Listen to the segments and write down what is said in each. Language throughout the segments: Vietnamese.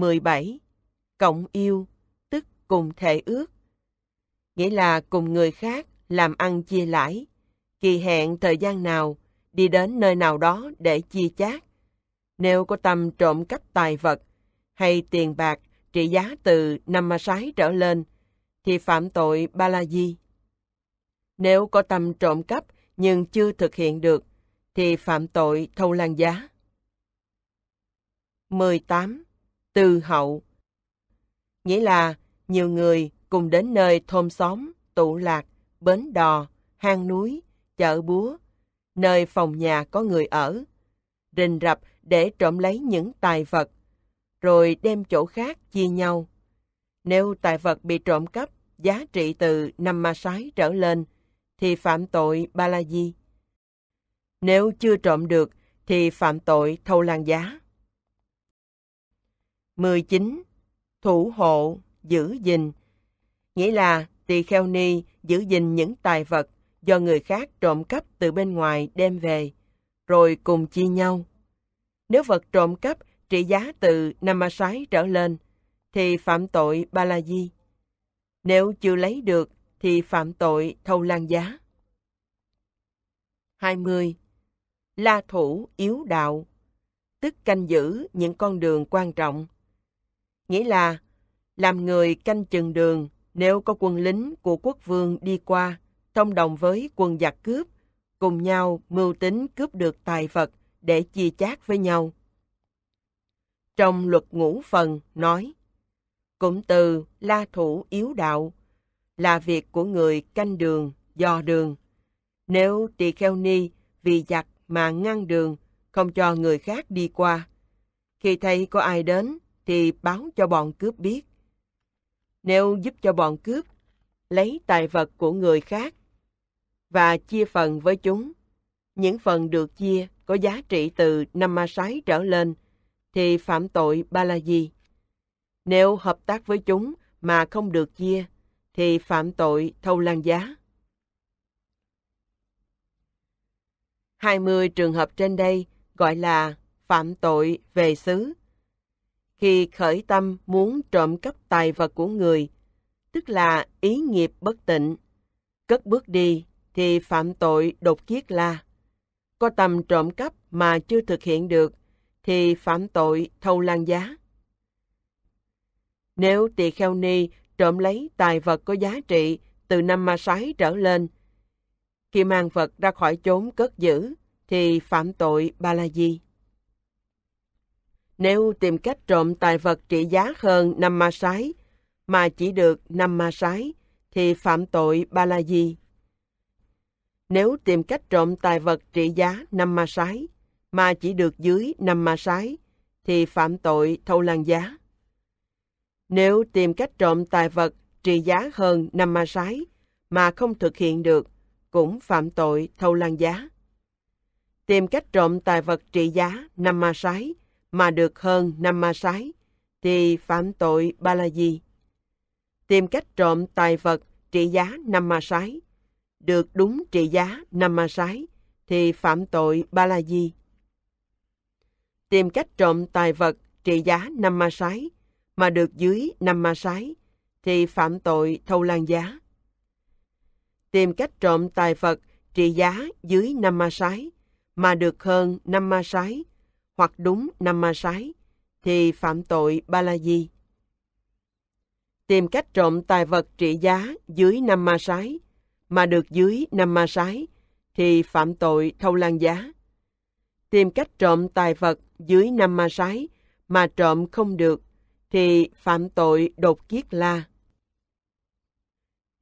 17. Cộng yêu, tức cùng thể ước. Nghĩa là cùng người khác làm ăn chia lãi, kỳ hẹn thời gian nào, đi đến nơi nào đó để chia chác. Nếu có tâm trộm cắp tài vật hay tiền bạc trị giá từ năm ma sái trở lên, thì phạm tội ba la di. Nếu có tâm trộm cắp nhưng chưa thực hiện được, thì phạm tội thâu lan giá. 18 từ hậu. Nghĩa là nhiều người cùng đến nơi thôn xóm, tụ lạc, bến đò, hang núi, chợ búa, nơi phòng nhà có người ở, rình rập để trộm lấy những tài vật, rồi đem chỗ khác chia nhau. Nếu tài vật bị trộm cắp, giá trị từ năm ma sái trở lên, thì phạm tội ba la di. Nếu chưa trộm được, thì phạm tội thâu lan giá. 19. Thủ hộ, giữ gìn. Nghĩa là tỳ kheo ni giữ gìn những tài vật do người khác trộm cắp từ bên ngoài đem về, rồi cùng chia nhau. Nếu vật trộm cắp trị giá từ năm ma sái trở lên, thì phạm tội ba la di. Nếu chưa lấy được, thì phạm tội thâu lan giá. 20. La thủ yếu đạo, tức canh giữ những con đường quan trọng nghĩa là làm người canh chừng đường nếu có quân lính của quốc vương đi qua, thông đồng với quân giặc cướp, cùng nhau mưu tính cướp được tài vật để chia chác với nhau. Trong luật ngũ phần nói, cụm từ la thủ yếu đạo là việc của người canh đường, dò đường. Nếu tỳ kheo ni vì giặc mà ngăn đường, không cho người khác đi qua. Khi thấy có ai đến thì báo cho bọn cướp biết. Nếu giúp cho bọn cướp lấy tài vật của người khác và chia phần với chúng, những phần được chia có giá trị từ năm ma sái trở lên thì phạm tội ba la gì? Nếu hợp tác với chúng mà không được chia thì phạm tội thâu lan giá. 20 trường hợp trên đây gọi là phạm tội về xứ khi khởi tâm muốn trộm cắp tài vật của người, tức là ý nghiệp bất tịnh. Cất bước đi thì phạm tội đột kiết la. Có tầm trộm cắp mà chưa thực hiện được thì phạm tội thâu lan giá. Nếu tỳ kheo ni trộm lấy tài vật có giá trị từ năm ma sái trở lên, khi mang vật ra khỏi chốn cất giữ thì phạm tội ba la di. Nếu tìm cách trộm tài vật trị giá hơn năm ma sái, mà chỉ được năm ma sái, thì phạm tội ba la di. Nếu tìm cách trộm tài vật trị giá năm ma sái, mà chỉ được dưới năm ma sái, thì phạm tội thâu lan giá. Nếu tìm cách trộm tài vật trị giá hơn năm ma sái, mà không thực hiện được, cũng phạm tội thâu lan giá. Tìm cách trộm tài vật trị giá năm ma sái, mà được hơn năm ma sái, thì phạm tội ba la gì? Tìm cách trộm tài vật trị giá năm ma sái, được đúng trị giá năm ma sái, thì phạm tội ba la di. Tìm cách trộm tài vật trị giá năm ma sái mà được dưới năm ma sái thì phạm tội thâu lan giá. Tìm cách trộm tài vật trị giá dưới năm ma sái mà được hơn năm ma sái hoặc đúng năm ma sái, thì phạm tội ba la di. Tìm cách trộm tài vật trị giá dưới năm ma sái, mà được dưới năm ma sái, thì phạm tội thâu lan giá. Tìm cách trộm tài vật dưới năm ma sái, mà trộm không được, thì phạm tội đột kiết la.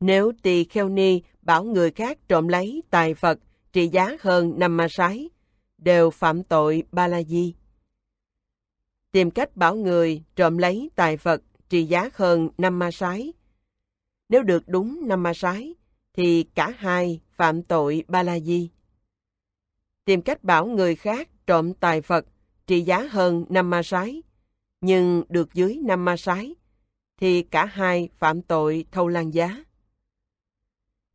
Nếu tỳ kheo ni bảo người khác trộm lấy tài vật trị giá hơn năm ma sái, đều phạm tội ba la di. Tìm cách bảo người trộm lấy tài vật trị giá hơn năm ma sái. Nếu được đúng năm ma sái, thì cả hai phạm tội ba la di. Tìm cách bảo người khác trộm tài vật trị giá hơn năm ma sái, nhưng được dưới năm ma sái, thì cả hai phạm tội thâu lan giá.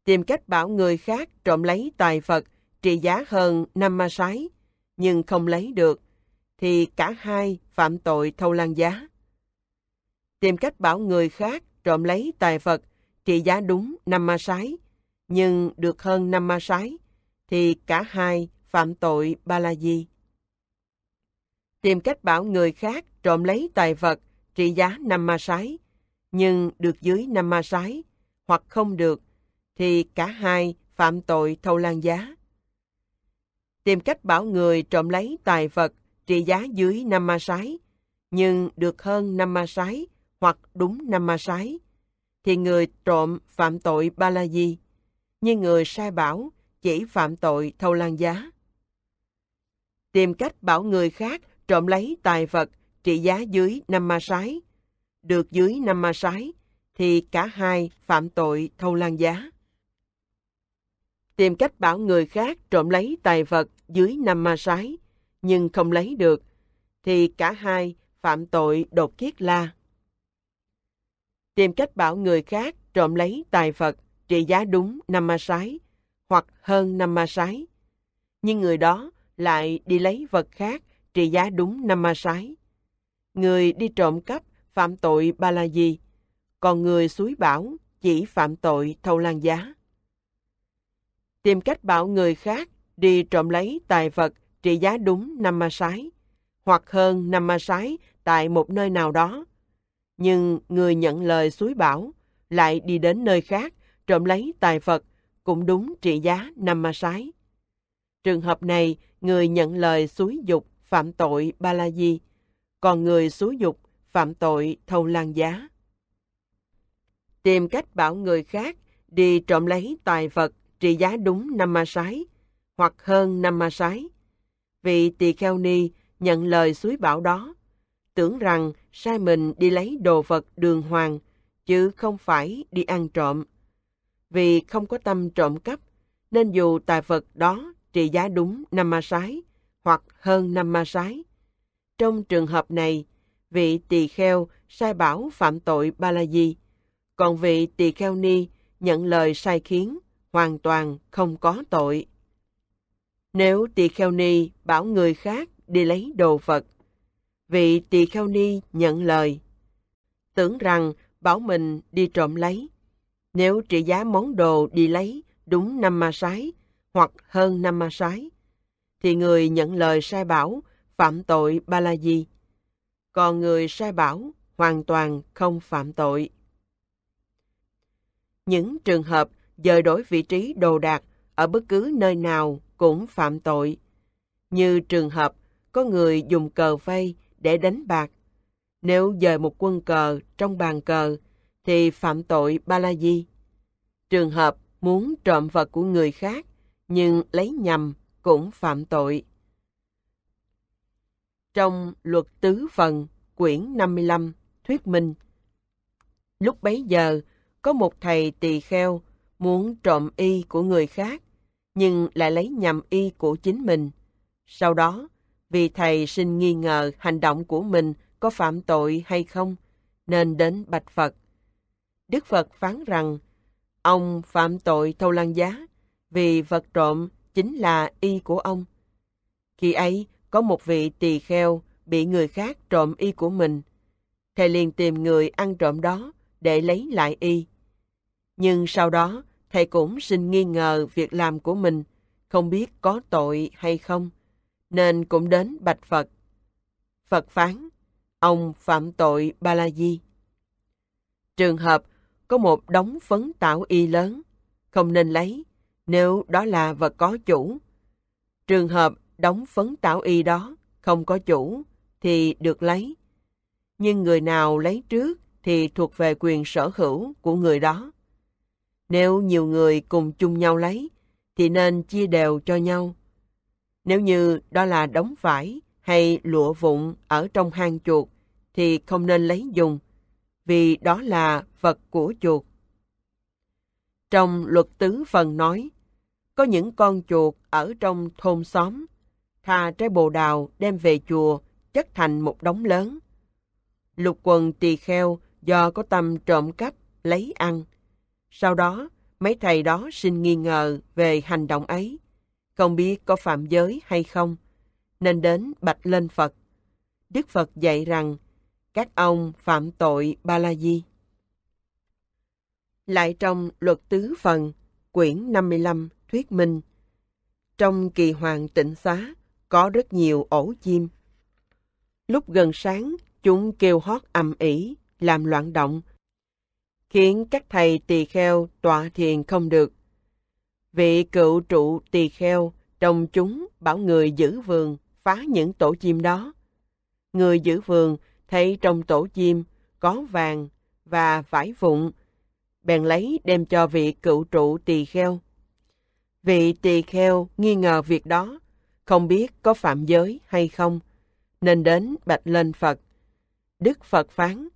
Tìm cách bảo người khác trộm lấy tài vật trị giá hơn năm ma sái, nhưng không lấy được, thì cả hai phạm tội thâu lan giá. Tìm cách bảo người khác trộm lấy tài vật trị giá đúng năm ma sái, nhưng được hơn năm ma sái, thì cả hai phạm tội ba la di. Tìm cách bảo người khác trộm lấy tài vật trị giá năm ma sái, nhưng được dưới năm ma sái, hoặc không được, thì cả hai phạm tội thâu lan giá tìm cách bảo người trộm lấy tài vật trị giá dưới năm ma sái, nhưng được hơn năm ma sái hoặc đúng năm ma sái, thì người trộm phạm tội ba la di, nhưng người sai bảo chỉ phạm tội thâu lan giá. Tìm cách bảo người khác trộm lấy tài vật trị giá dưới năm ma sái, được dưới năm ma sái, thì cả hai phạm tội thâu lan giá. Tìm cách bảo người khác trộm lấy tài vật dưới năm ma sái, nhưng không lấy được, thì cả hai phạm tội đột kiết la. Tìm cách bảo người khác trộm lấy tài Phật trị giá đúng năm ma sái hoặc hơn năm ma sái, nhưng người đó lại đi lấy vật khác trị giá đúng năm ma sái. Người đi trộm cắp phạm tội ba la gì, còn người suối bảo chỉ phạm tội thâu lan giá. Tìm cách bảo người khác đi trộm lấy tài vật trị giá đúng năm ma sái, hoặc hơn năm ma sái tại một nơi nào đó. Nhưng người nhận lời suối bảo lại đi đến nơi khác trộm lấy tài vật cũng đúng trị giá năm ma sái. Trường hợp này, người nhận lời suối dục phạm tội ba la di, còn người suối dục phạm tội thâu lan giá. Tìm cách bảo người khác đi trộm lấy tài vật trị giá đúng năm ma sái hoặc hơn năm ma sái. Vị tỳ kheo ni nhận lời suối bảo đó, tưởng rằng sai mình đi lấy đồ vật đường hoàng, chứ không phải đi ăn trộm. Vì không có tâm trộm cắp, nên dù tài vật đó trị giá đúng năm ma sái hoặc hơn năm ma sái. Trong trường hợp này, vị tỳ kheo sai bảo phạm tội ba la di, còn vị tỳ kheo ni nhận lời sai khiến hoàn toàn không có tội nếu tỳ kheo ni bảo người khác đi lấy đồ phật, Vị tỳ kheo ni nhận lời, tưởng rằng bảo mình đi trộm lấy. Nếu trị giá món đồ đi lấy đúng năm ma sái hoặc hơn năm ma sái, thì người nhận lời sai bảo phạm tội ba la di. Còn người sai bảo hoàn toàn không phạm tội. Những trường hợp dời đổi vị trí đồ đạc ở bất cứ nơi nào cũng phạm tội. Như trường hợp có người dùng cờ vây để đánh bạc. Nếu dời một quân cờ trong bàn cờ thì phạm tội ba la di. Trường hợp muốn trộm vật của người khác nhưng lấy nhầm cũng phạm tội. Trong luật tứ phần, quyển 55, thuyết minh. Lúc bấy giờ, có một thầy tỳ kheo muốn trộm y của người khác nhưng lại lấy nhầm y của chính mình. Sau đó, vì thầy xin nghi ngờ hành động của mình có phạm tội hay không, nên đến bạch Phật. Đức Phật phán rằng, ông phạm tội thâu lan giá, vì vật trộm chính là y của ông. Khi ấy, có một vị tỳ kheo bị người khác trộm y của mình. Thầy liền tìm người ăn trộm đó để lấy lại y. Nhưng sau đó, thầy cũng sinh nghi ngờ việc làm của mình, không biết có tội hay không, nên cũng đến bạch Phật. Phật phán, ông phạm tội ba la di. Trường hợp có một đống phấn tạo y lớn, không nên lấy nếu đó là vật có chủ. Trường hợp đóng phấn tạo y đó không có chủ thì được lấy. Nhưng người nào lấy trước thì thuộc về quyền sở hữu của người đó. Nếu nhiều người cùng chung nhau lấy, thì nên chia đều cho nhau. Nếu như đó là đóng vải hay lụa vụn ở trong hang chuột, thì không nên lấy dùng, vì đó là vật của chuột. Trong luật tứ phần nói, có những con chuột ở trong thôn xóm, thà trái bồ đào đem về chùa, chất thành một đống lớn. Lục quần tỳ kheo do có tâm trộm cắp, lấy ăn. Sau đó, mấy thầy đó xin nghi ngờ về hành động ấy, không biết có phạm giới hay không, nên đến bạch lên Phật. Đức Phật dạy rằng, các ông phạm tội ba la di. Lại trong luật tứ phần, quyển 55, thuyết minh, trong kỳ hoàng tịnh xá có rất nhiều ổ chim. Lúc gần sáng, chúng kêu hót ầm ĩ, làm loạn động, khiến các thầy tỳ kheo tọa thiền không được. Vị cựu trụ tỳ kheo, trong chúng bảo người giữ vườn phá những tổ chim đó. Người giữ vườn thấy trong tổ chim có vàng và vải vụn, bèn lấy đem cho vị cựu trụ tỳ kheo. Vị tỳ kheo nghi ngờ việc đó, không biết có phạm giới hay không, nên đến bạch lên Phật. Đức Phật phán,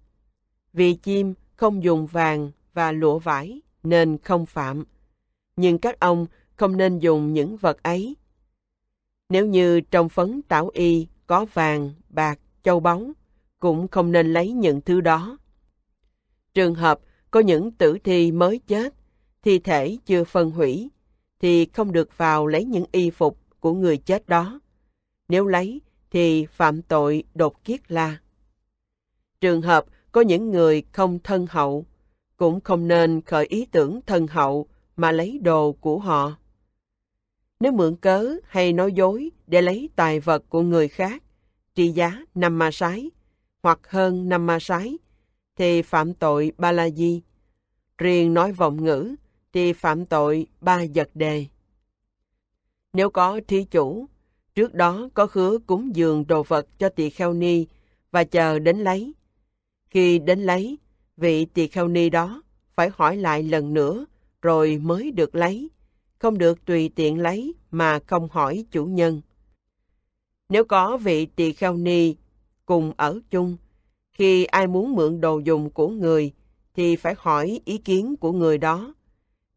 vị chim không dùng vàng và lụa vải nên không phạm. Nhưng các ông không nên dùng những vật ấy. Nếu như trong phấn tảo y có vàng, bạc, châu báu, cũng không nên lấy những thứ đó. Trường hợp có những tử thi mới chết, thi thể chưa phân hủy, thì không được vào lấy những y phục của người chết đó. Nếu lấy thì phạm tội đột kiết la. Trường hợp có những người không thân hậu, cũng không nên khởi ý tưởng thân hậu mà lấy đồ của họ. Nếu mượn cớ hay nói dối để lấy tài vật của người khác, trị giá năm ma sái, hoặc hơn năm ma sái, thì phạm tội ba la di. Riêng nói vọng ngữ, thì phạm tội ba vật đề. Nếu có thí chủ, trước đó có khứa cúng dường đồ vật cho tỳ kheo ni và chờ đến lấy, khi đến lấy, vị tỳ kheo ni đó phải hỏi lại lần nữa rồi mới được lấy, không được tùy tiện lấy mà không hỏi chủ nhân. Nếu có vị tỳ kheo ni cùng ở chung, khi ai muốn mượn đồ dùng của người thì phải hỏi ý kiến của người đó.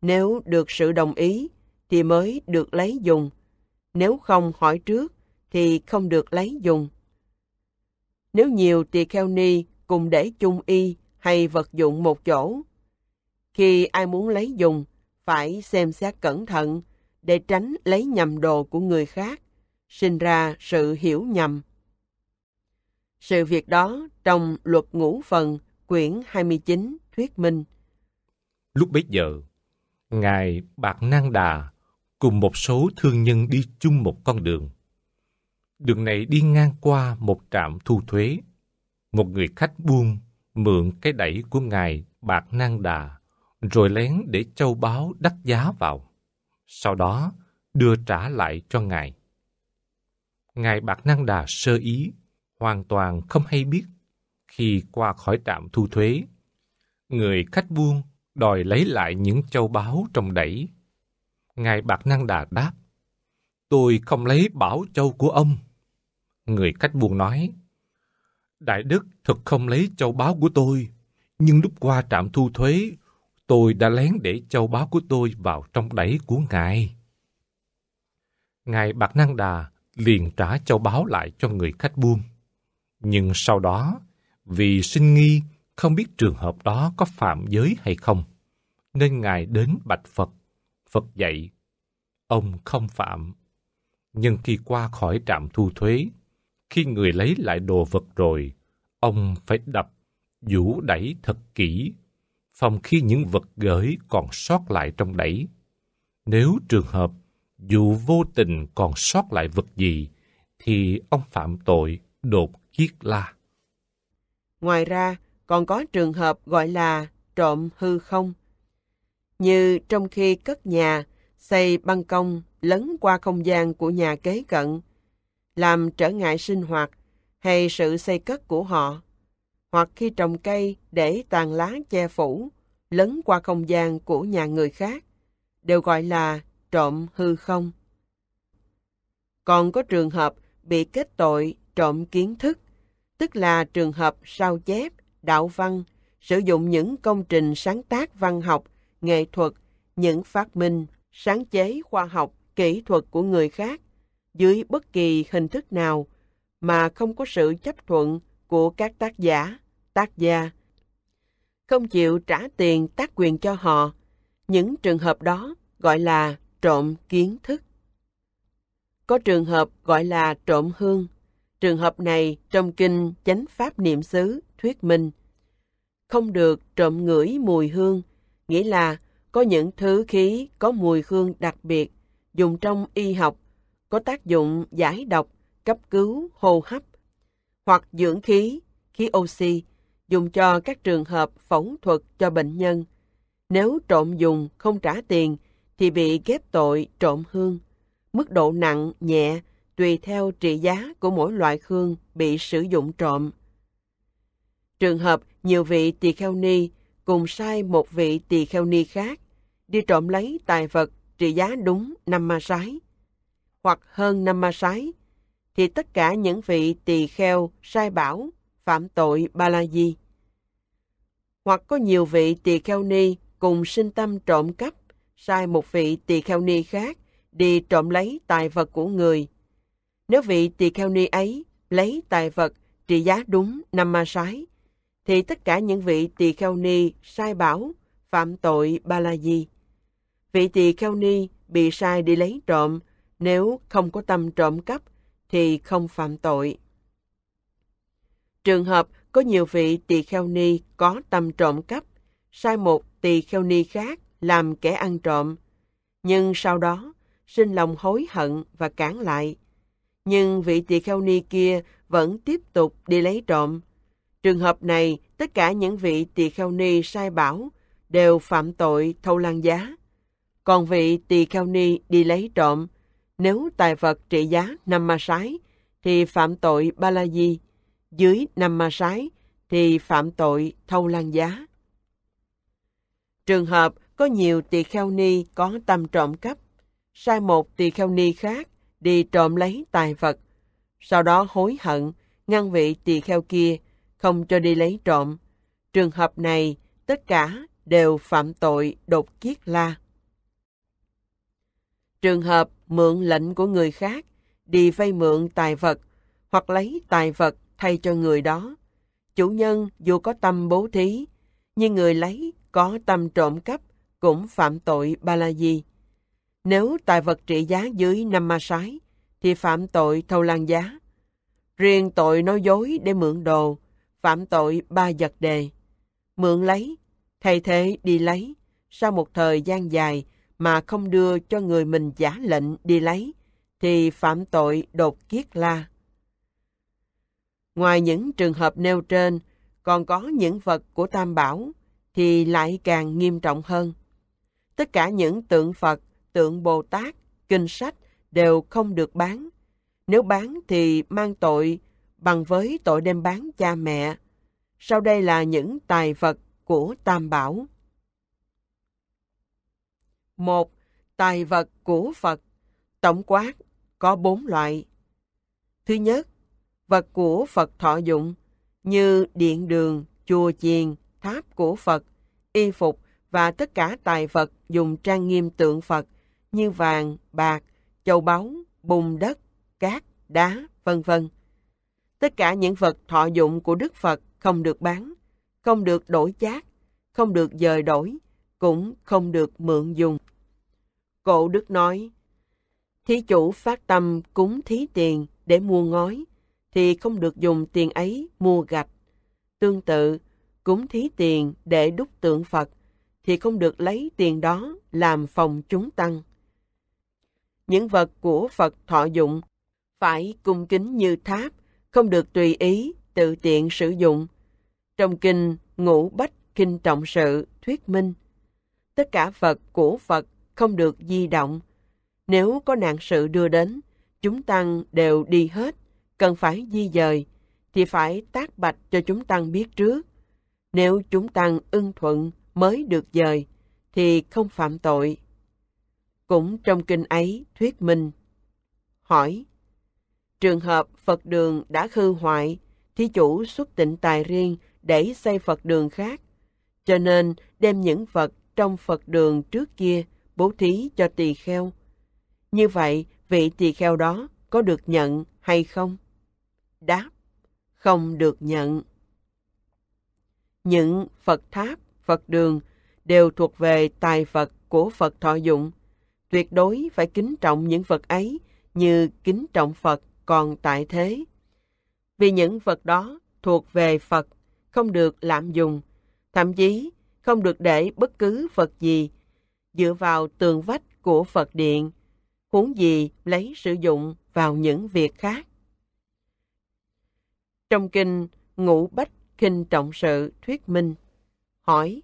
Nếu được sự đồng ý thì mới được lấy dùng, nếu không hỏi trước thì không được lấy dùng. Nếu nhiều tỳ kheo ni cùng để chung y hay vật dụng một chỗ. Khi ai muốn lấy dùng, phải xem xét cẩn thận để tránh lấy nhầm đồ của người khác, sinh ra sự hiểu nhầm. Sự việc đó trong luật ngũ phần quyển 29 thuyết minh. Lúc bấy giờ, Ngài Bạc Nang Đà cùng một số thương nhân đi chung một con đường. Đường này đi ngang qua một trạm thu thuế một người khách buông mượn cái đẩy của ngài Bạc Nang Đà, rồi lén để châu báu đắt giá vào. Sau đó, đưa trả lại cho ngài. Ngài Bạc nang Đà sơ ý, hoàn toàn không hay biết. Khi qua khỏi trạm thu thuế, người khách buông đòi lấy lại những châu báu trong đẩy. Ngài Bạc nang Đà đáp, tôi không lấy bảo châu của ông. Người khách buông nói, Đại đức thật không lấy châu báu của tôi, nhưng lúc qua trạm thu thuế, tôi đã lén để châu báu của tôi vào trong đẩy của ngài. Ngài Bạc Năng Đà liền trả châu báu lại cho người khách buôn. Nhưng sau đó, vì sinh nghi không biết trường hợp đó có phạm giới hay không, nên Ngài đến bạch Phật. Phật dạy, ông không phạm. Nhưng khi qua khỏi trạm thu thuế, khi người lấy lại đồ vật rồi, ông phải đập, vũ đẩy thật kỹ, phòng khi những vật gửi còn sót lại trong đẩy. Nếu trường hợp dù vô tình còn sót lại vật gì, thì ông phạm tội đột chiếc la. Ngoài ra, còn có trường hợp gọi là trộm hư không. Như trong khi cất nhà, xây băng công lấn qua không gian của nhà kế cận, làm trở ngại sinh hoạt hay sự xây cất của họ, hoặc khi trồng cây để tàn lá che phủ, lấn qua không gian của nhà người khác, đều gọi là trộm hư không. Còn có trường hợp bị kết tội trộm kiến thức, tức là trường hợp sao chép, đạo văn, sử dụng những công trình sáng tác văn học, nghệ thuật, những phát minh, sáng chế khoa học, kỹ thuật của người khác dưới bất kỳ hình thức nào mà không có sự chấp thuận của các tác giả, tác gia. Không chịu trả tiền tác quyền cho họ, những trường hợp đó gọi là trộm kiến thức. Có trường hợp gọi là trộm hương. Trường hợp này trong kinh Chánh Pháp Niệm xứ thuyết minh. Không được trộm ngửi mùi hương, nghĩa là có những thứ khí có mùi hương đặc biệt dùng trong y học có tác dụng giải độc, cấp cứu, hô hấp hoặc dưỡng khí, khí oxy dùng cho các trường hợp phẫu thuật cho bệnh nhân. Nếu trộm dùng không trả tiền thì bị ghép tội trộm hương. Mức độ nặng, nhẹ tùy theo trị giá của mỗi loại hương bị sử dụng trộm. Trường hợp nhiều vị tỳ kheo ni cùng sai một vị tỳ kheo ni khác đi trộm lấy tài vật trị giá đúng năm ma sái hoặc hơn năm ma sái, thì tất cả những vị tỳ kheo, sai bảo, phạm tội ba la di. Hoặc có nhiều vị tỳ kheo ni cùng sinh tâm trộm cắp, sai một vị tỳ kheo ni khác đi trộm lấy tài vật của người. Nếu vị tỳ kheo ni ấy lấy tài vật trị giá đúng năm ma sái, thì tất cả những vị tỳ kheo ni sai bảo, phạm tội ba la di. Vị tỳ kheo ni bị sai đi lấy trộm nếu không có tâm trộm cắp thì không phạm tội. Trường hợp có nhiều vị tỳ kheo ni có tâm trộm cắp, sai một tỳ kheo ni khác làm kẻ ăn trộm, nhưng sau đó sinh lòng hối hận và cản lại. Nhưng vị tỳ kheo ni kia vẫn tiếp tục đi lấy trộm. Trường hợp này, tất cả những vị tỳ kheo ni sai bảo đều phạm tội thâu lan giá. Còn vị tỳ kheo ni đi lấy trộm nếu tài vật trị giá năm ma sái, thì phạm tội ba la di, dưới năm ma sái, thì phạm tội thâu lan giá. Trường hợp có nhiều tỳ kheo ni có tâm trộm cắp, sai một tỳ kheo ni khác đi trộm lấy tài vật, sau đó hối hận, ngăn vị tỳ kheo kia, không cho đi lấy trộm. Trường hợp này, tất cả đều phạm tội đột kiết la. Trường hợp mượn lệnh của người khác, đi vay mượn tài vật, hoặc lấy tài vật thay cho người đó. Chủ nhân dù có tâm bố thí, nhưng người lấy có tâm trộm cắp cũng phạm tội ba la di. Nếu tài vật trị giá dưới năm ma sái, thì phạm tội thâu lan giá. Riêng tội nói dối để mượn đồ, phạm tội ba vật đề. Mượn lấy, thay thế đi lấy, sau một thời gian dài, mà không đưa cho người mình giả lệnh đi lấy, thì phạm tội đột kiết la. Ngoài những trường hợp nêu trên, còn có những vật của Tam Bảo, thì lại càng nghiêm trọng hơn. Tất cả những tượng Phật, tượng Bồ Tát, kinh sách đều không được bán. Nếu bán thì mang tội bằng với tội đem bán cha mẹ. Sau đây là những tài vật của Tam Bảo một Tài vật của Phật Tổng quát có bốn loại. Thứ nhất, vật của Phật thọ dụng như điện đường, chùa chiền, tháp của Phật, y phục và tất cả tài vật dùng trang nghiêm tượng Phật như vàng, bạc, châu báu, bùn đất, cát, đá, vân vân. Tất cả những vật thọ dụng của Đức Phật không được bán, không được đổi chác, không được dời đổi, cũng không được mượn dùng. Cổ Đức nói, Thí chủ phát tâm cúng thí tiền để mua ngói, thì không được dùng tiền ấy mua gạch. Tương tự, cúng thí tiền để đúc tượng Phật, thì không được lấy tiền đó làm phòng chúng tăng. Những vật của Phật thọ dụng phải cung kính như tháp, không được tùy ý, tự tiện sử dụng. Trong kinh Ngũ Bách Kinh Trọng Sự thuyết minh, tất cả vật của Phật không được di động. Nếu có nạn sự đưa đến, chúng tăng đều đi hết, cần phải di dời, thì phải tác bạch cho chúng tăng biết trước. Nếu chúng tăng ưng thuận mới được dời, thì không phạm tội. Cũng trong kinh ấy thuyết minh. Hỏi, trường hợp Phật đường đã hư hoại, thí chủ xuất tịnh tài riêng để xây Phật đường khác, cho nên đem những vật trong Phật đường trước kia bố thí cho tỳ kheo. Như vậy, vị tỳ kheo đó có được nhận hay không? Đáp, không được nhận. Những Phật tháp, Phật đường đều thuộc về tài Phật của Phật thọ dụng. Tuyệt đối phải kính trọng những vật ấy như kính trọng Phật còn tại thế. Vì những vật đó thuộc về Phật, không được lạm dụng. Thậm chí, không được để bất cứ vật gì dựa vào tường vách của Phật điện, huống gì lấy sử dụng vào những việc khác. Trong kinh Ngũ Bách Kinh Trọng Sự Thuyết Minh, hỏi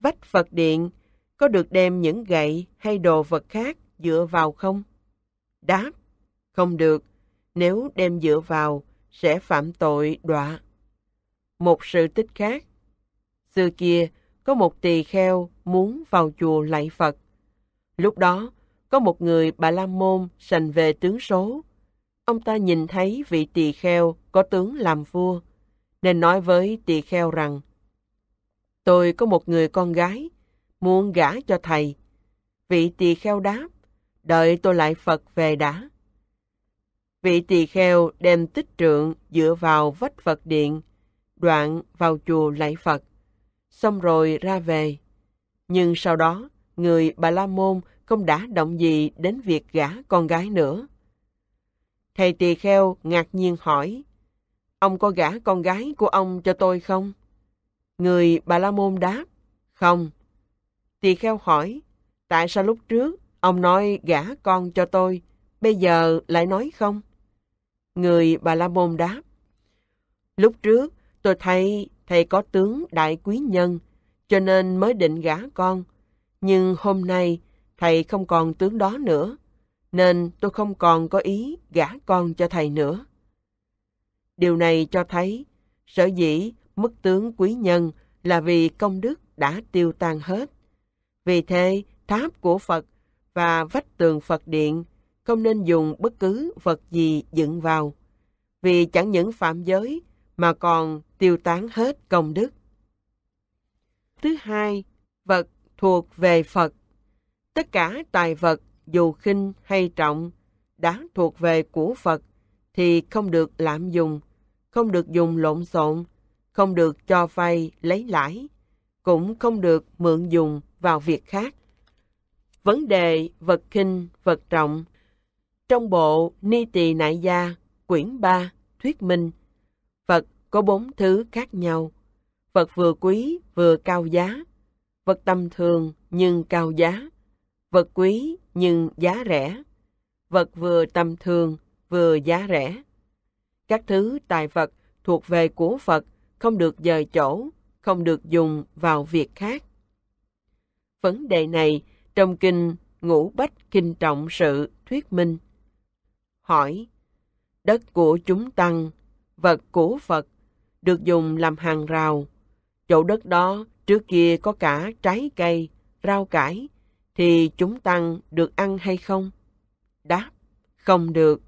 Vách Phật điện có được đem những gậy hay đồ vật khác dựa vào không? Đáp, không được, nếu đem dựa vào sẽ phạm tội đọa. Một sự tích khác, Xưa kia, có một tỳ kheo muốn vào chùa lạy Phật. Lúc đó, có một người bà la môn sành về tướng số. Ông ta nhìn thấy vị tỳ kheo có tướng làm vua, nên nói với tỳ kheo rằng Tôi có một người con gái, muốn gả cho thầy. Vị tỳ kheo đáp, đợi tôi lại Phật về đã. Vị tỳ kheo đem tích trượng dựa vào vách Phật điện, đoạn vào chùa lạy Phật xong rồi ra về. Nhưng sau đó, người Bà La Môn không đã động gì đến việc gả con gái nữa. Thầy Tỳ Kheo ngạc nhiên hỏi, ông có gả con gái của ông cho tôi không? Người Bà La Môn đáp, không. Tỳ Kheo hỏi, tại sao lúc trước ông nói gả con cho tôi, bây giờ lại nói không? Người Bà La Môn đáp, lúc trước tôi thấy thầy có tướng đại quý nhân, cho nên mới định gả con. Nhưng hôm nay, thầy không còn tướng đó nữa, nên tôi không còn có ý gả con cho thầy nữa. Điều này cho thấy, sở dĩ mất tướng quý nhân là vì công đức đã tiêu tan hết. Vì thế, tháp của Phật và vách tường Phật điện không nên dùng bất cứ vật gì dựng vào. Vì chẳng những phạm giới mà còn tiêu tán hết công đức. Thứ hai, vật thuộc về Phật. Tất cả tài vật, dù khinh hay trọng, đã thuộc về của Phật thì không được lạm dụng, không được dùng lộn xộn, không được cho vay lấy lãi, cũng không được mượn dùng vào việc khác. Vấn đề vật khinh, vật trọng Trong bộ Ni Tỳ Nại Gia, quyển 3, thuyết minh – có bốn thứ khác nhau. Vật vừa quý vừa cao giá, vật tầm thường nhưng cao giá, vật quý nhưng giá rẻ, vật vừa tầm thường vừa giá rẻ. Các thứ tài vật thuộc về của Phật không được dời chỗ, không được dùng vào việc khác. Vấn đề này trong kinh Ngũ Bách Kinh Trọng Sự Thuyết Minh. Hỏi, đất của chúng tăng, vật của Phật được dùng làm hàng rào. Chỗ đất đó trước kia có cả trái cây, rau cải, thì chúng tăng được ăn hay không? Đáp, không được.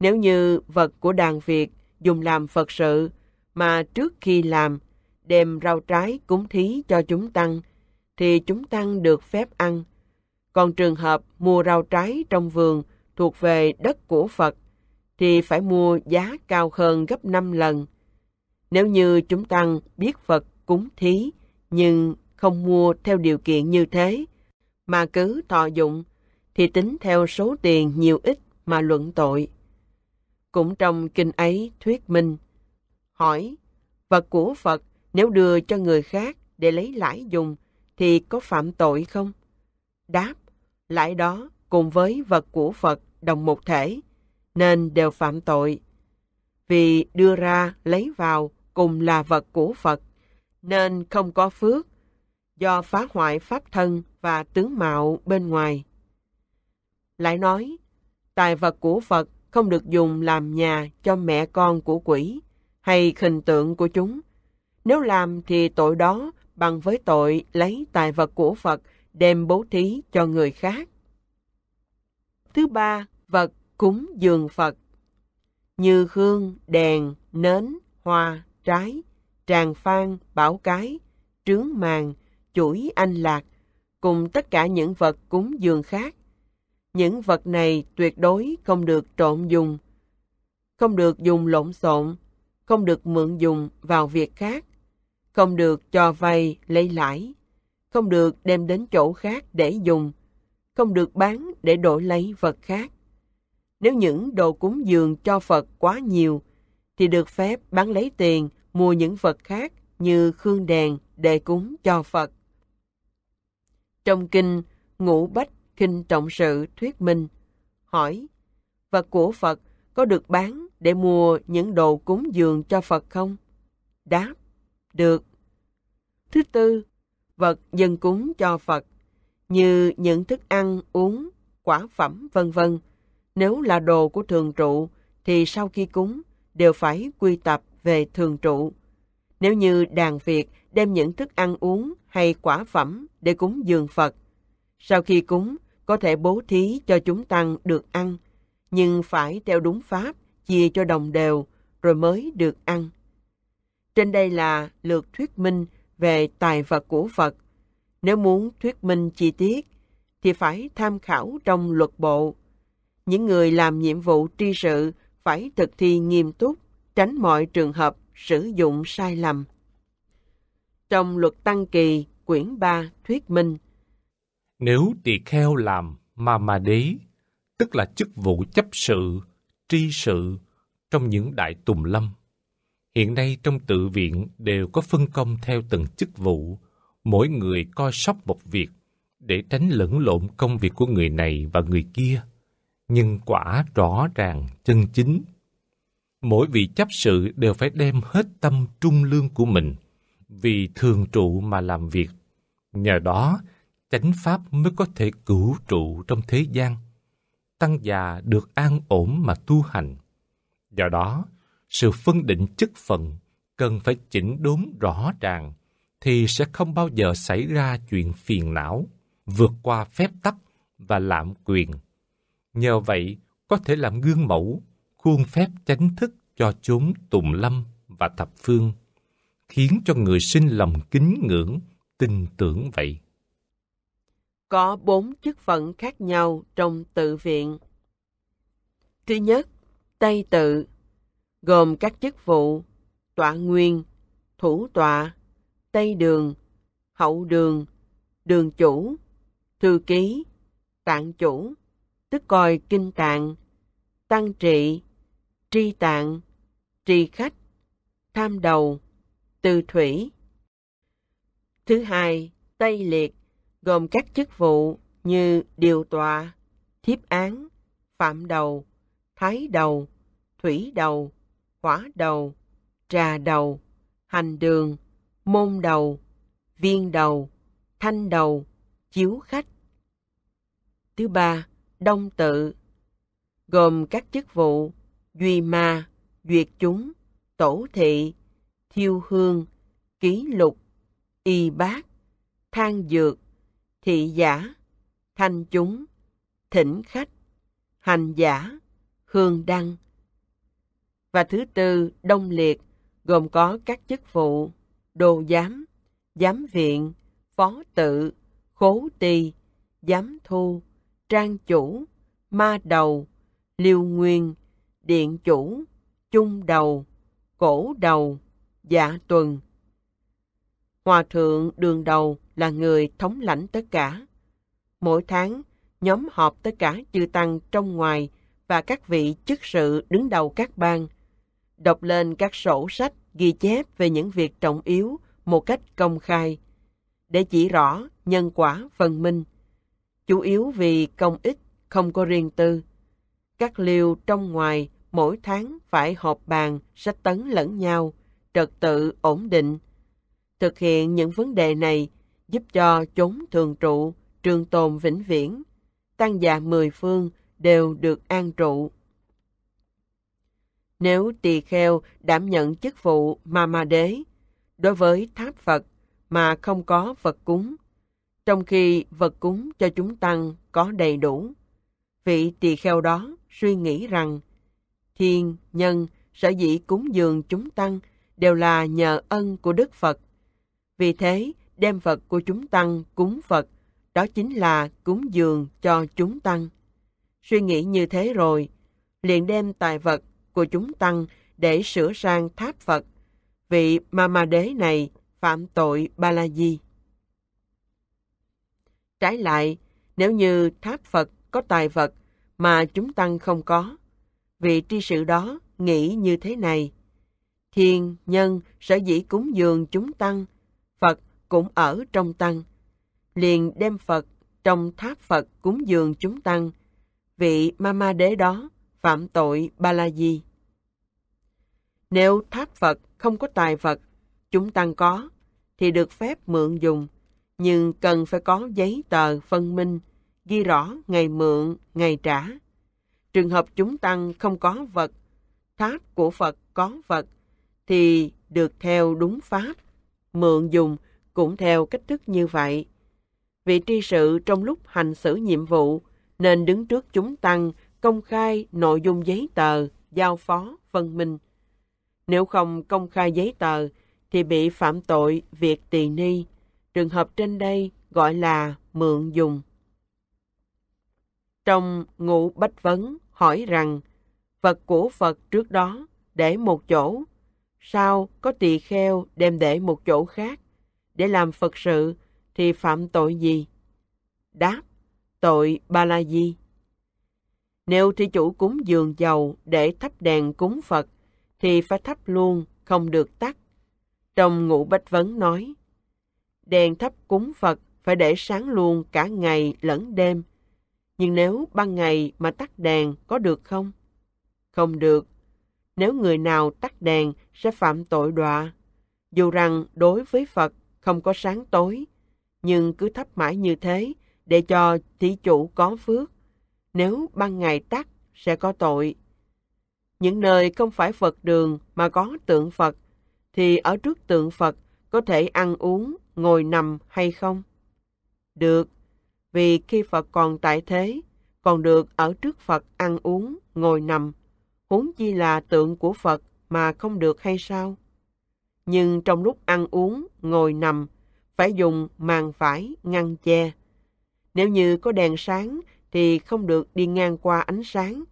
Nếu như vật của đàn Việt dùng làm Phật sự mà trước khi làm đem rau trái cúng thí cho chúng tăng thì chúng tăng được phép ăn. Còn trường hợp mua rau trái trong vườn thuộc về đất của Phật thì phải mua giá cao hơn gấp 5 lần nếu như chúng tăng biết Phật cúng thí, nhưng không mua theo điều kiện như thế, mà cứ thọ dụng, thì tính theo số tiền nhiều ít mà luận tội. Cũng trong kinh ấy thuyết minh, hỏi, vật của Phật nếu đưa cho người khác để lấy lãi dùng thì có phạm tội không? Đáp, lãi đó cùng với vật của Phật đồng một thể, nên đều phạm tội. Vì đưa ra, lấy vào cùng là vật của Phật, nên không có phước, do phá hoại pháp thân và tướng mạo bên ngoài. Lại nói, tài vật của Phật không được dùng làm nhà cho mẹ con của quỷ hay hình tượng của chúng. Nếu làm thì tội đó bằng với tội lấy tài vật của Phật đem bố thí cho người khác. Thứ ba, vật cúng dường Phật. Như hương, đèn, nến, hoa, trái, tràng phan, bảo cái, trướng màng, chuỗi anh lạc, cùng tất cả những vật cúng dường khác. Những vật này tuyệt đối không được trộn dùng, không được dùng lộn xộn, không được mượn dùng vào việc khác, không được cho vay lấy lãi, không được đem đến chỗ khác để dùng, không được bán để đổi lấy vật khác. Nếu những đồ cúng dường cho Phật quá nhiều, thì được phép bán lấy tiền mua những vật khác như khương đèn để cúng cho Phật. Trong kinh Ngũ Bách Kinh Trọng Sự Thuyết Minh hỏi Vật của Phật có được bán để mua những đồ cúng dường cho Phật không? Đáp Được. Thứ tư, vật dân cúng cho Phật như những thức ăn, uống, quả phẩm, vân vân. Nếu là đồ của thường trụ thì sau khi cúng đều phải quy tập về thường trụ. Nếu như đàn Việt đem những thức ăn uống hay quả phẩm để cúng dường Phật, sau khi cúng có thể bố thí cho chúng tăng được ăn, nhưng phải theo đúng pháp, chia cho đồng đều rồi mới được ăn. Trên đây là lược thuyết minh về tài vật của Phật. Nếu muốn thuyết minh chi tiết, thì phải tham khảo trong luật bộ. Những người làm nhiệm vụ tri sự phải thực thi nghiêm túc, tránh mọi trường hợp sử dụng sai lầm. Trong luật Tăng Kỳ, quyển 3, thuyết minh. Nếu tỳ kheo làm mà mà đế, tức là chức vụ chấp sự, tri sự trong những đại tùng lâm. Hiện nay trong tự viện đều có phân công theo từng chức vụ, mỗi người coi sóc một việc để tránh lẫn lộn công việc của người này và người kia nhưng quả rõ ràng chân chính. Mỗi vị chấp sự đều phải đem hết tâm trung lương của mình vì thường trụ mà làm việc. Nhờ đó, chánh pháp mới có thể cửu trụ trong thế gian. Tăng già được an ổn mà tu hành. Do đó, sự phân định chức phận cần phải chỉnh đốn rõ ràng thì sẽ không bao giờ xảy ra chuyện phiền não, vượt qua phép tắc và lạm quyền Nhờ vậy, có thể làm gương mẫu, khuôn phép chánh thức cho chốn tùng lâm và thập phương, khiến cho người sinh lòng kính ngưỡng, tin tưởng vậy. Có bốn chức phận khác nhau trong tự viện. Thứ nhất, Tây tự, gồm các chức vụ tọa nguyên, thủ tọa, tây đường, hậu đường, đường chủ, thư ký, tạng chủ, tức coi kinh tạng, tăng trị, tri tạng, trì khách, tham đầu, từ thủy. Thứ hai, Tây Liệt, gồm các chức vụ như điều tòa, thiếp án, phạm đầu, thái đầu, thủy đầu, hỏa đầu, trà đầu, hành đường, môn đầu, viên đầu, thanh đầu, chiếu khách. Thứ ba, đông tự, gồm các chức vụ duy ma, duyệt chúng, tổ thị, thiêu hương, ký lục, y bác, thang dược, thị giả, thanh chúng, thỉnh khách, hành giả, hương đăng. Và thứ tư, đông liệt, gồm có các chức vụ đô giám, giám viện, phó tự, khố ti, giám thu, trang chủ, ma đầu, liêu nguyên, điện chủ, chung đầu, cổ đầu, dạ tuần. Hòa thượng đường đầu là người thống lãnh tất cả. Mỗi tháng, nhóm họp tất cả chư tăng trong ngoài và các vị chức sự đứng đầu các bang, đọc lên các sổ sách ghi chép về những việc trọng yếu một cách công khai, để chỉ rõ nhân quả phần minh chủ yếu vì công ích không có riêng tư. Các liều trong ngoài mỗi tháng phải họp bàn, sách tấn lẫn nhau, trật tự ổn định. Thực hiện những vấn đề này giúp cho chốn thường trụ, trường tồn vĩnh viễn, tăng già mười phương đều được an trụ. Nếu tỳ kheo đảm nhận chức vụ ma ma đế, đối với tháp Phật mà không có phật cúng, trong khi vật cúng cho chúng tăng có đầy đủ. Vị tỳ kheo đó suy nghĩ rằng thiên, nhân, sở dĩ cúng dường chúng tăng đều là nhờ ân của Đức Phật. Vì thế, đem Phật của chúng tăng cúng Phật, đó chính là cúng dường cho chúng tăng. Suy nghĩ như thế rồi, liền đem tài vật của chúng tăng để sửa sang tháp Phật. Vị ma ma đế này phạm tội ba la di. Trái lại, nếu như tháp Phật có tài vật mà chúng tăng không có, vị tri sự đó nghĩ như thế này. Thiên, nhân, sở dĩ cúng dường chúng tăng, Phật cũng ở trong tăng. Liền đem Phật trong tháp Phật cúng dường chúng tăng, vị ma ma đế đó phạm tội ba la di. Nếu tháp Phật không có tài vật chúng tăng có, thì được phép mượn dùng, nhưng cần phải có giấy tờ phân minh, ghi rõ ngày mượn, ngày trả. Trường hợp chúng tăng không có vật, tháp của Phật có vật, thì được theo đúng pháp. Mượn dùng cũng theo cách thức như vậy. Vị tri sự trong lúc hành xử nhiệm vụ nên đứng trước chúng tăng công khai nội dung giấy tờ, giao phó, phân minh. Nếu không công khai giấy tờ thì bị phạm tội việc tỳ ni Trường hợp trên đây gọi là mượn dùng. Trong ngũ bách vấn hỏi rằng vật của Phật trước đó để một chỗ, sao có tỳ kheo đem để một chỗ khác để làm Phật sự thì phạm tội gì? Đáp, tội ba la di. Nếu thí chủ cúng dường dầu để thắp đèn cúng Phật thì phải thắp luôn, không được tắt. Trong ngũ bách vấn nói, đèn thắp cúng Phật phải để sáng luôn cả ngày lẫn đêm. Nhưng nếu ban ngày mà tắt đèn có được không? Không được. Nếu người nào tắt đèn sẽ phạm tội đọa. Dù rằng đối với Phật không có sáng tối, nhưng cứ thắp mãi như thế để cho thí chủ có phước. Nếu ban ngày tắt sẽ có tội. Những nơi không phải Phật đường mà có tượng Phật, thì ở trước tượng Phật có thể ăn uống, ngồi nằm hay không? Được, vì khi Phật còn tại thế, còn được ở trước Phật ăn uống, ngồi nằm, huống chi là tượng của Phật mà không được hay sao? Nhưng trong lúc ăn uống, ngồi nằm, phải dùng màn vải ngăn che. Nếu như có đèn sáng thì không được đi ngang qua ánh sáng,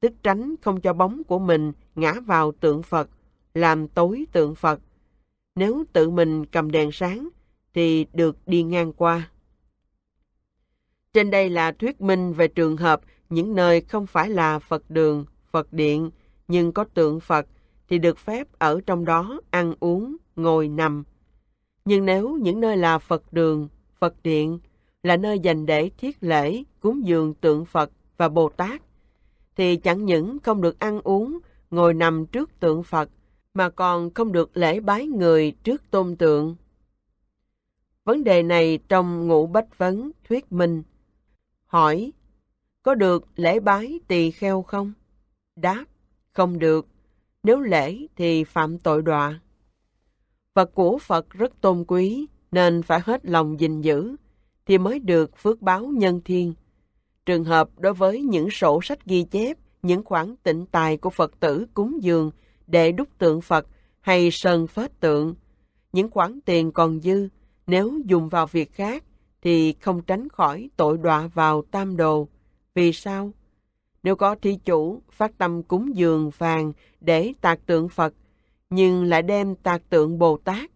tức tránh không cho bóng của mình ngã vào tượng Phật, làm tối tượng Phật nếu tự mình cầm đèn sáng thì được đi ngang qua. Trên đây là thuyết minh về trường hợp những nơi không phải là Phật đường, Phật điện nhưng có tượng Phật thì được phép ở trong đó ăn uống, ngồi nằm. Nhưng nếu những nơi là Phật đường, Phật điện là nơi dành để thiết lễ, cúng dường tượng Phật và Bồ Tát thì chẳng những không được ăn uống, ngồi nằm trước tượng Phật mà còn không được lễ bái người trước tôn tượng. Vấn đề này trong ngũ bách vấn thuyết minh. Hỏi, có được lễ bái tỳ kheo không? Đáp, không được. Nếu lễ thì phạm tội đọa. Phật của Phật rất tôn quý nên phải hết lòng gìn giữ thì mới được phước báo nhân thiên. Trường hợp đối với những sổ sách ghi chép, những khoản tịnh tài của Phật tử cúng dường để đúc tượng Phật hay sơn phết tượng. Những khoản tiền còn dư, nếu dùng vào việc khác, thì không tránh khỏi tội đọa vào tam đồ. Vì sao? Nếu có thi chủ phát tâm cúng dường vàng để tạc tượng Phật, nhưng lại đem tạc tượng Bồ Tát,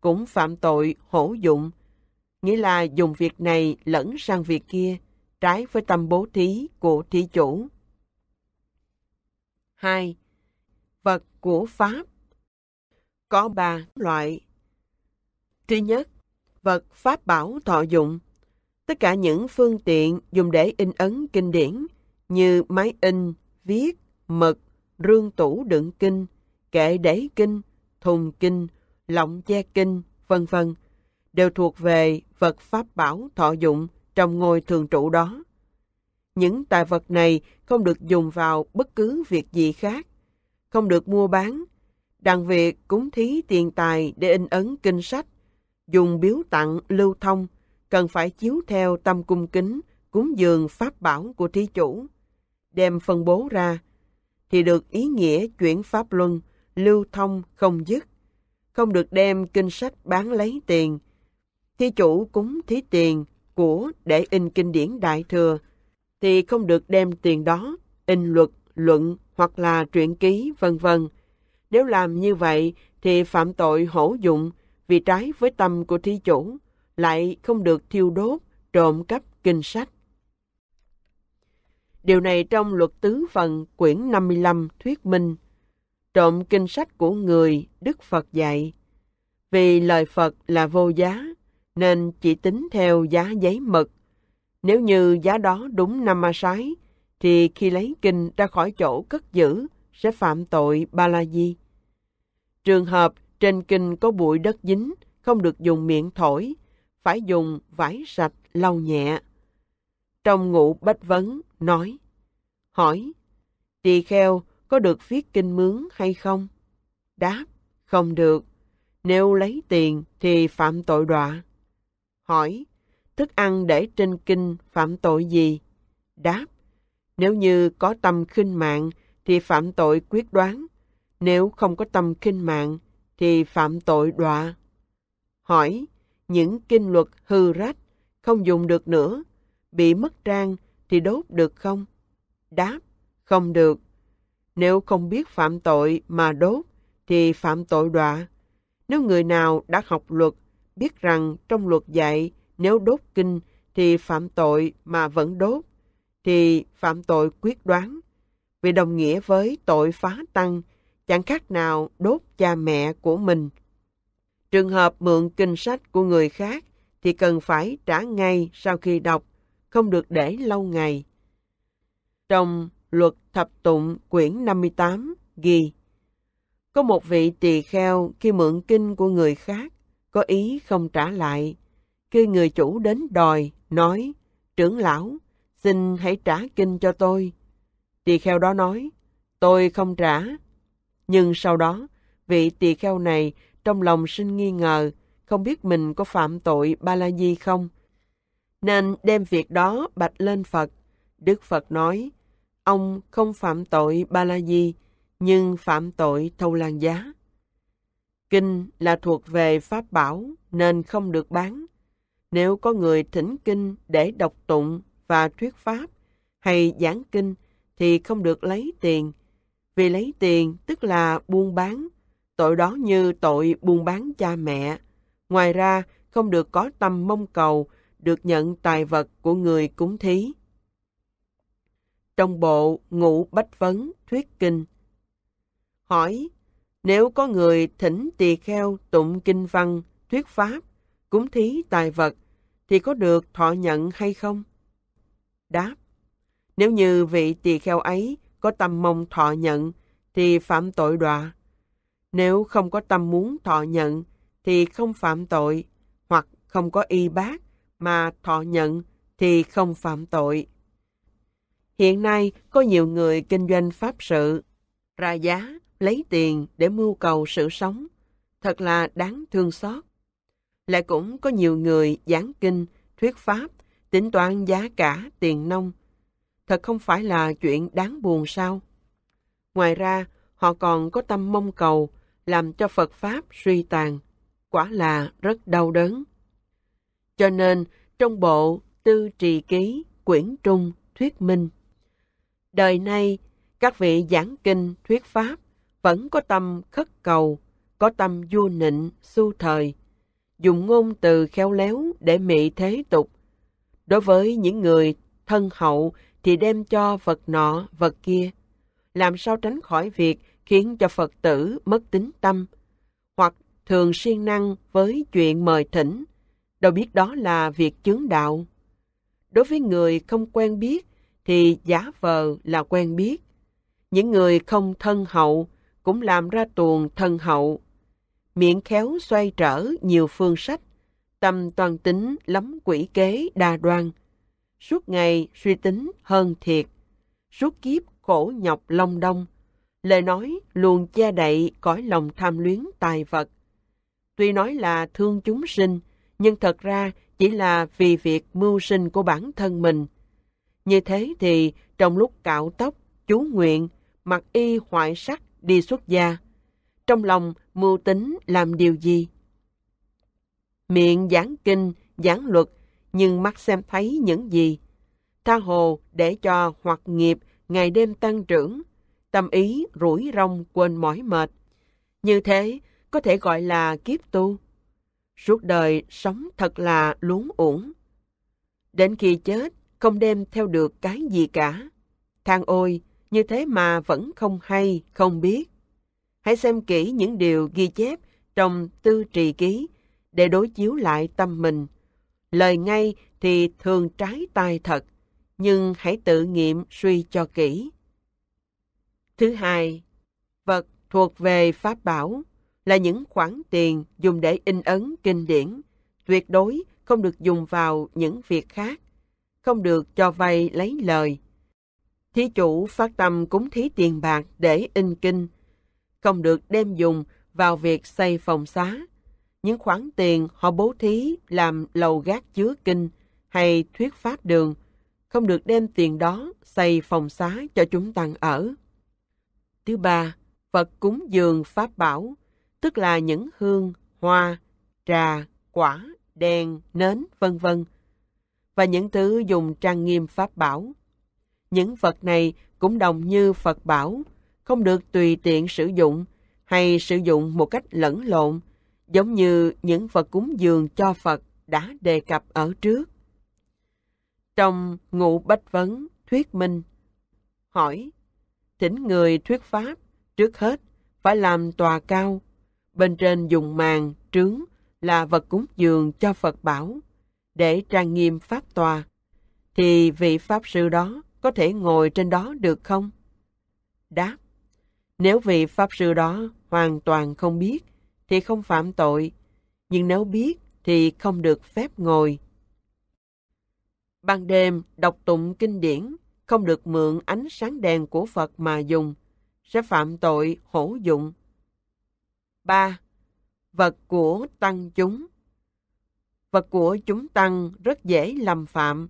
cũng phạm tội hổ dụng. Nghĩa là dùng việc này lẫn sang việc kia, trái với tâm bố thí của thi chủ. 2 vật của Pháp. Có ba loại. Thứ nhất, vật Pháp bảo thọ dụng. Tất cả những phương tiện dùng để in ấn kinh điển như máy in, viết, mực, rương tủ đựng kinh, kệ đáy kinh, thùng kinh, lọng che kinh, vân vân đều thuộc về vật pháp bảo thọ dụng trong ngôi thường trụ đó. Những tài vật này không được dùng vào bất cứ việc gì khác không được mua bán. Đặng Việt cúng thí tiền tài để in ấn kinh sách, dùng biếu tặng lưu thông, cần phải chiếu theo tâm cung kính, cúng dường pháp bảo của thí chủ. Đem phân bố ra, thì được ý nghĩa chuyển pháp luân, lưu thông không dứt. Không được đem kinh sách bán lấy tiền. Thí chủ cúng thí tiền của để in kinh điển đại thừa, thì không được đem tiền đó in luật, luận hoặc là truyện ký, vân vân. Nếu làm như vậy thì phạm tội hổ dụng vì trái với tâm của thí chủ, lại không được thiêu đốt, trộm cắp kinh sách. Điều này trong luật tứ phần quyển 55 thuyết minh. Trộm kinh sách của người, Đức Phật dạy. Vì lời Phật là vô giá, nên chỉ tính theo giá giấy mực. Nếu như giá đó đúng năm ma sái, thì khi lấy kinh ra khỏi chỗ cất giữ sẽ phạm tội ba la di. Trường hợp trên kinh có bụi đất dính, không được dùng miệng thổi, phải dùng vải sạch lau nhẹ. Trong ngụ bách vấn, nói, hỏi, tỳ kheo có được viết kinh mướn hay không? Đáp, không được. Nếu lấy tiền thì phạm tội đọa. Hỏi, thức ăn để trên kinh phạm tội gì? Đáp, nếu như có tâm khinh mạng thì phạm tội quyết đoán, nếu không có tâm khinh mạng thì phạm tội đọa. Hỏi, những kinh luật hư rách, không dùng được nữa, bị mất trang thì đốt được không? Đáp, không được. Nếu không biết phạm tội mà đốt thì phạm tội đọa. Nếu người nào đã học luật, biết rằng trong luật dạy nếu đốt kinh thì phạm tội mà vẫn đốt thì phạm tội quyết đoán, vì đồng nghĩa với tội phá tăng, chẳng khác nào đốt cha mẹ của mình. Trường hợp mượn kinh sách của người khác thì cần phải trả ngay sau khi đọc, không được để lâu ngày. Trong Luật Thập Tụng quyển 58 ghi Có một vị tỳ kheo khi mượn kinh của người khác, có ý không trả lại. Khi người chủ đến đòi, nói Trưởng lão, xin hãy trả kinh cho tôi. Tỳ kheo đó nói, tôi không trả. Nhưng sau đó, vị tỳ kheo này trong lòng sinh nghi ngờ, không biết mình có phạm tội ba la di không. Nên đem việc đó bạch lên Phật. Đức Phật nói, ông không phạm tội ba la di, nhưng phạm tội thâu lan giá. Kinh là thuộc về Pháp Bảo nên không được bán. Nếu có người thỉnh kinh để đọc tụng và thuyết pháp hay giảng kinh thì không được lấy tiền. Vì lấy tiền tức là buôn bán, tội đó như tội buôn bán cha mẹ. Ngoài ra, không được có tâm mong cầu được nhận tài vật của người cúng thí. Trong bộ Ngũ Bách Vấn Thuyết Kinh Hỏi, nếu có người thỉnh tỳ kheo tụng kinh văn, thuyết pháp, cúng thí tài vật, thì có được thọ nhận hay không? đáp. Nếu như vị tỳ kheo ấy có tâm mong thọ nhận, thì phạm tội đọa. Nếu không có tâm muốn thọ nhận, thì không phạm tội, hoặc không có y bác mà thọ nhận, thì không phạm tội. Hiện nay, có nhiều người kinh doanh pháp sự, ra giá, lấy tiền để mưu cầu sự sống. Thật là đáng thương xót. Lại cũng có nhiều người giảng kinh, thuyết pháp tính toán giá cả, tiền nông. Thật không phải là chuyện đáng buồn sao? Ngoài ra, họ còn có tâm mong cầu, làm cho Phật Pháp suy tàn. Quả là rất đau đớn. Cho nên, trong bộ Tư Trì Ký, Quyển Trung, Thuyết Minh, đời nay, các vị giảng kinh, thuyết Pháp vẫn có tâm khất cầu, có tâm vua nịnh, su thời, dùng ngôn từ khéo léo để mị thế tục, Đối với những người thân hậu thì đem cho vật nọ, vật kia. Làm sao tránh khỏi việc khiến cho Phật tử mất tính tâm, hoặc thường siêng năng với chuyện mời thỉnh, đâu biết đó là việc chứng đạo. Đối với người không quen biết thì giả vờ là quen biết. Những người không thân hậu cũng làm ra tuồng thân hậu. Miệng khéo xoay trở nhiều phương sách, tâm toàn tính lắm quỷ kế đa đoan. Suốt ngày suy tính hơn thiệt. Suốt kiếp khổ nhọc long đông. Lời nói luôn che đậy cõi lòng tham luyến tài vật. Tuy nói là thương chúng sinh, nhưng thật ra chỉ là vì việc mưu sinh của bản thân mình. Như thế thì trong lúc cạo tóc, chú nguyện, mặc y hoại sắc đi xuất gia, trong lòng mưu tính làm điều gì? miệng giảng kinh, giảng luật, nhưng mắt xem thấy những gì. Tha hồ để cho hoặc nghiệp ngày đêm tăng trưởng, tâm ý rủi rong quên mỏi mệt. Như thế, có thể gọi là kiếp tu. Suốt đời sống thật là luống uổng. Đến khi chết, không đem theo được cái gì cả. Thang ôi, như thế mà vẫn không hay, không biết. Hãy xem kỹ những điều ghi chép trong Tư Trì Ký để đối chiếu lại tâm mình. Lời ngay thì thường trái tai thật, nhưng hãy tự nghiệm suy cho kỹ. Thứ hai, vật thuộc về Pháp Bảo là những khoản tiền dùng để in ấn kinh điển, tuyệt đối không được dùng vào những việc khác, không được cho vay lấy lời. Thí chủ phát tâm cúng thí tiền bạc để in kinh, không được đem dùng vào việc xây phòng xá, những khoản tiền họ bố thí làm lầu gác chứa kinh hay thuyết pháp đường không được đem tiền đó xây phòng xá cho chúng tăng ở. Thứ ba, Phật cúng dường pháp bảo, tức là những hương, hoa, trà, quả, đèn, nến, vân vân và những thứ dùng trang nghiêm pháp bảo. Những vật này cũng đồng như Phật bảo, không được tùy tiện sử dụng hay sử dụng một cách lẫn lộn giống như những vật cúng dường cho Phật đã đề cập ở trước. Trong Ngụ Bách Vấn Thuyết Minh Hỏi Thỉnh người thuyết Pháp trước hết phải làm tòa cao bên trên dùng màn, trướng là vật cúng dường cho Phật bảo để trang nghiêm Pháp tòa thì vị Pháp sư đó có thể ngồi trên đó được không? Đáp Nếu vị Pháp sư đó hoàn toàn không biết thì không phạm tội, nhưng nếu biết thì không được phép ngồi. Ban đêm, đọc tụng kinh điển, không được mượn ánh sáng đèn của Phật mà dùng, sẽ phạm tội hổ dụng. 3. Vật của tăng chúng Vật của chúng tăng rất dễ làm phạm,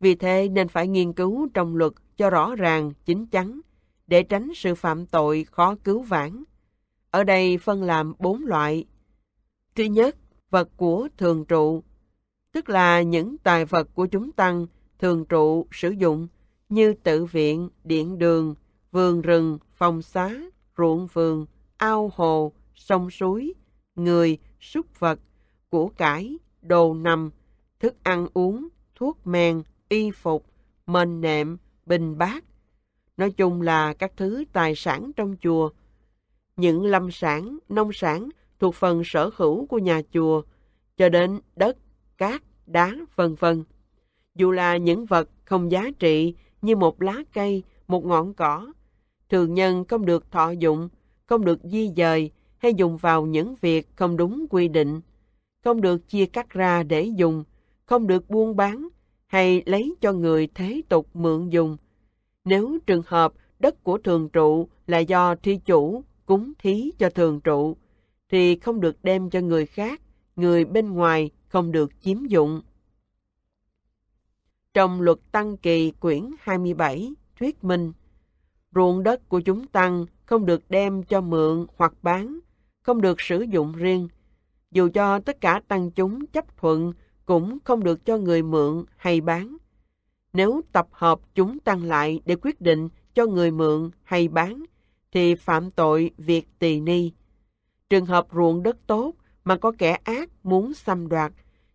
vì thế nên phải nghiên cứu trong luật cho rõ ràng, chính chắn, để tránh sự phạm tội khó cứu vãn. Ở đây phân làm bốn loại. Thứ nhất, vật của thường trụ, tức là những tài vật của chúng tăng thường trụ sử dụng như tự viện, điện đường, vườn rừng, phòng xá, ruộng vườn, ao hồ, sông suối, người, súc vật, của cải, đồ nằm, thức ăn uống, thuốc men, y phục, mền nệm, bình bát. Nói chung là các thứ tài sản trong chùa những lâm sản, nông sản thuộc phần sở hữu của nhà chùa, cho đến đất, cát, đá, vân vân. Dù là những vật không giá trị như một lá cây, một ngọn cỏ, thường nhân không được thọ dụng, không được di dời hay dùng vào những việc không đúng quy định, không được chia cắt ra để dùng, không được buôn bán hay lấy cho người thế tục mượn dùng. Nếu trường hợp đất của thường trụ là do thi chủ cúng thí cho thường trụ, thì không được đem cho người khác, người bên ngoài không được chiếm dụng. Trong luật Tăng Kỳ quyển 27, thuyết minh, ruộng đất của chúng Tăng không được đem cho mượn hoặc bán, không được sử dụng riêng, dù cho tất cả Tăng chúng chấp thuận cũng không được cho người mượn hay bán. Nếu tập hợp chúng Tăng lại để quyết định cho người mượn hay bán, thì phạm tội việc tỳ ni. Trường hợp ruộng đất tốt mà có kẻ ác muốn xâm đoạt,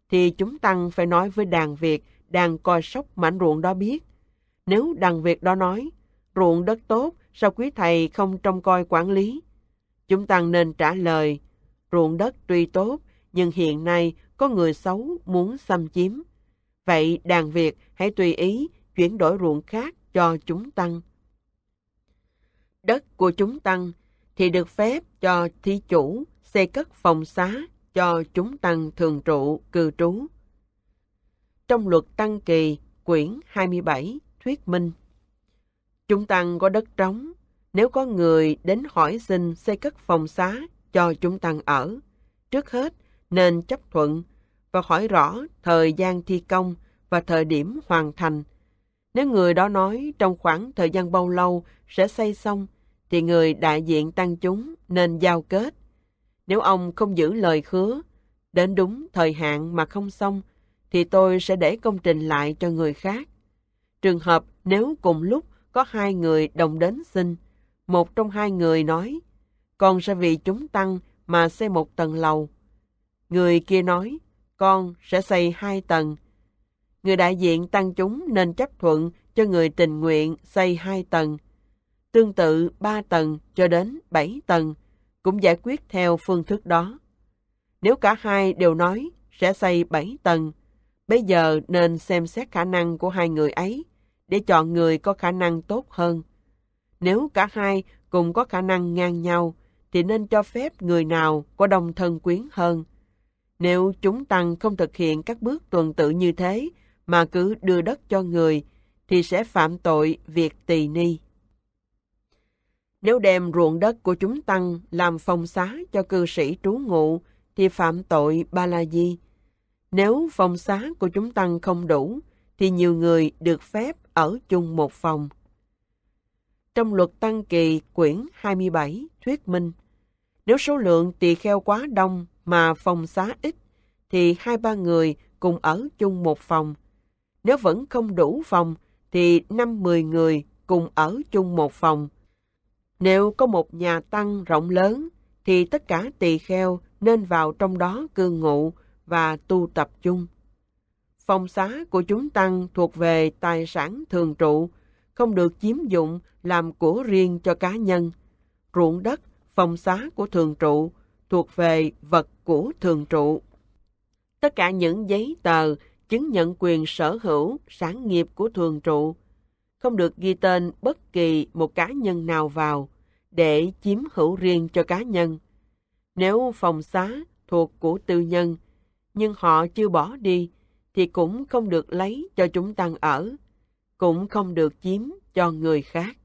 thì chúng tăng phải nói với đàn việc, đang coi sóc mảnh ruộng đó biết. Nếu đàn việc đó nói, ruộng đất tốt, sao quý thầy không trông coi quản lý? Chúng tăng nên trả lời, ruộng đất tuy tốt, nhưng hiện nay có người xấu muốn xâm chiếm. Vậy đàn việc hãy tùy ý chuyển đổi ruộng khác cho chúng tăng đất của chúng tăng thì được phép cho thí chủ xây cất phòng xá cho chúng tăng thường trụ cư trú. Trong luật tăng kỳ quyển 27 thuyết minh Chúng tăng có đất trống, nếu có người đến hỏi xin xây cất phòng xá cho chúng tăng ở, trước hết nên chấp thuận và hỏi rõ thời gian thi công và thời điểm hoàn thành. Nếu người đó nói trong khoảng thời gian bao lâu sẽ xây xong thì người đại diện tăng chúng nên giao kết. Nếu ông không giữ lời khứa, đến đúng thời hạn mà không xong, thì tôi sẽ để công trình lại cho người khác. Trường hợp nếu cùng lúc có hai người đồng đến xin, một trong hai người nói, con sẽ vì chúng tăng mà xây một tầng lầu. Người kia nói, con sẽ xây hai tầng. Người đại diện tăng chúng nên chấp thuận cho người tình nguyện xây hai tầng tương tự 3 tầng cho đến 7 tầng, cũng giải quyết theo phương thức đó. Nếu cả hai đều nói sẽ xây 7 tầng, bây giờ nên xem xét khả năng của hai người ấy để chọn người có khả năng tốt hơn. Nếu cả hai cùng có khả năng ngang nhau, thì nên cho phép người nào có đồng thân quyến hơn. Nếu chúng tăng không thực hiện các bước tuần tự như thế mà cứ đưa đất cho người, thì sẽ phạm tội việc tỳ ni. Nếu đem ruộng đất của chúng tăng làm phòng xá cho cư sĩ trú ngụ, thì phạm tội ba la di. Nếu phòng xá của chúng tăng không đủ, thì nhiều người được phép ở chung một phòng. Trong luật tăng kỳ quyển 27 thuyết minh, nếu số lượng tỳ kheo quá đông mà phòng xá ít, thì hai ba người cùng ở chung một phòng. Nếu vẫn không đủ phòng, thì năm mười người cùng ở chung một phòng nếu có một nhà tăng rộng lớn, thì tất cả tỳ kheo nên vào trong đó cư ngụ và tu tập chung. Phòng xá của chúng tăng thuộc về tài sản thường trụ, không được chiếm dụng làm của riêng cho cá nhân. Ruộng đất, phòng xá của thường trụ thuộc về vật của thường trụ. Tất cả những giấy tờ chứng nhận quyền sở hữu, sản nghiệp của thường trụ không được ghi tên bất kỳ một cá nhân nào vào để chiếm hữu riêng cho cá nhân. Nếu phòng xá thuộc của tư nhân nhưng họ chưa bỏ đi thì cũng không được lấy cho chúng tăng ở, cũng không được chiếm cho người khác.